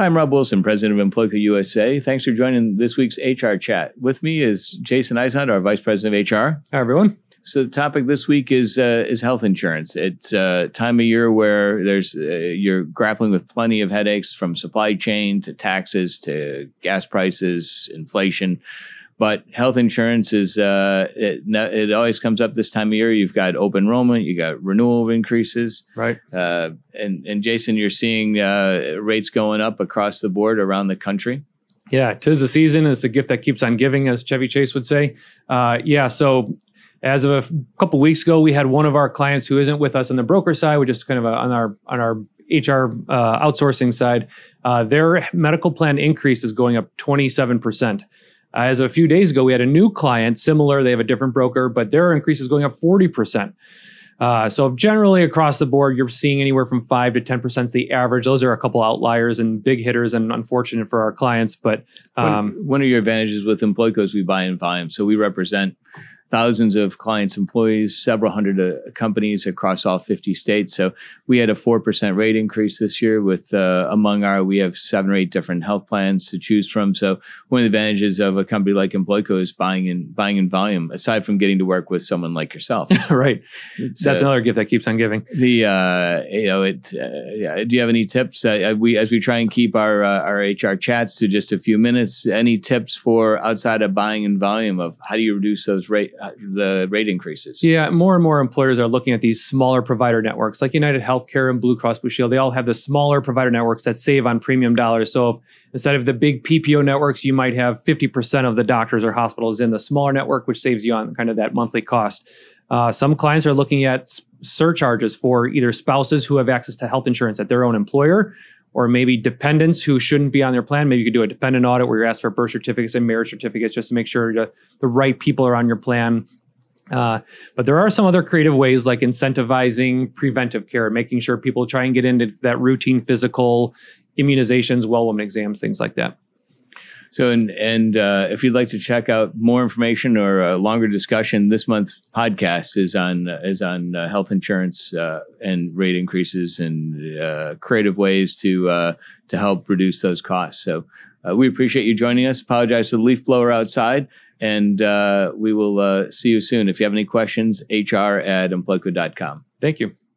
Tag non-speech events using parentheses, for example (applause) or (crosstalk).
I'm Rob Wilson, president of Employco USA. Thanks for joining this week's HR chat. With me is Jason Eisenhunt, our vice president of HR. Hi, everyone. So the topic this week is uh, is health insurance. It's a uh, time of year where there's uh, you're grappling with plenty of headaches from supply chain to taxes to gas prices, inflation. But health insurance is uh, it, it always comes up this time of year. You've got open enrollment, you got renewal increases, right? Uh, and and Jason, you're seeing uh, rates going up across the board around the country. Yeah, tis the season is the gift that keeps on giving, as Chevy Chase would say. Uh, yeah, so as of a f- couple weeks ago, we had one of our clients who isn't with us on the broker side. which is kind of a, on our on our HR uh, outsourcing side. Uh, their medical plan increase is going up twenty seven percent. Uh, as of a few days ago, we had a new client, similar, they have a different broker, but their increase is going up 40%. Uh, so generally across the board, you're seeing anywhere from five to ten percent is the average. Those are a couple outliers and big hitters, and unfortunate for our clients. But um, one, one, of your advantages with is we buy in volume, so we represent thousands of clients, employees, several hundred uh, companies across all 50 states. So we had a 4% rate increase this year with uh, among our, we have seven or eight different health plans to choose from. So one of the advantages of a company like Employco is buying in, buying in volume, aside from getting to work with someone like yourself. (laughs) right. So That's another gift that keeps on giving. The, uh, you know, it, uh, yeah. do you have any tips? we, as we try and keep our, uh, our HR chats to just a few minutes, any tips for outside of buying in volume of how do you reduce those rate uh, the rate increases. Yeah, more and more employers are looking at these smaller provider networks, like United Healthcare and Blue Cross Blue Shield. They all have the smaller provider networks that save on premium dollars. So if, instead of the big PPO networks, you might have fifty percent of the doctors or hospitals in the smaller network, which saves you on kind of that monthly cost. Uh, some clients are looking at surcharges for either spouses who have access to health insurance at their own employer or maybe dependents who shouldn't be on their plan. Maybe you could do a dependent audit where you're asked for birth certificates and marriage certificates just to make sure to, the right people are on your plan. Uh, but there are some other creative ways like incentivizing preventive care, making sure people try and get into that routine physical immunizations, well woman exams, things like that. So, and, and uh, if you'd like to check out more information or a longer discussion, this month's podcast is on uh, is on uh, health insurance uh, and rate increases and uh, creative ways to uh, to help reduce those costs. So, we appreciate you joining us. Apologize to the leaf blower outside, and we will see you soon. If you have any questions, hr at employco.com. Thank you.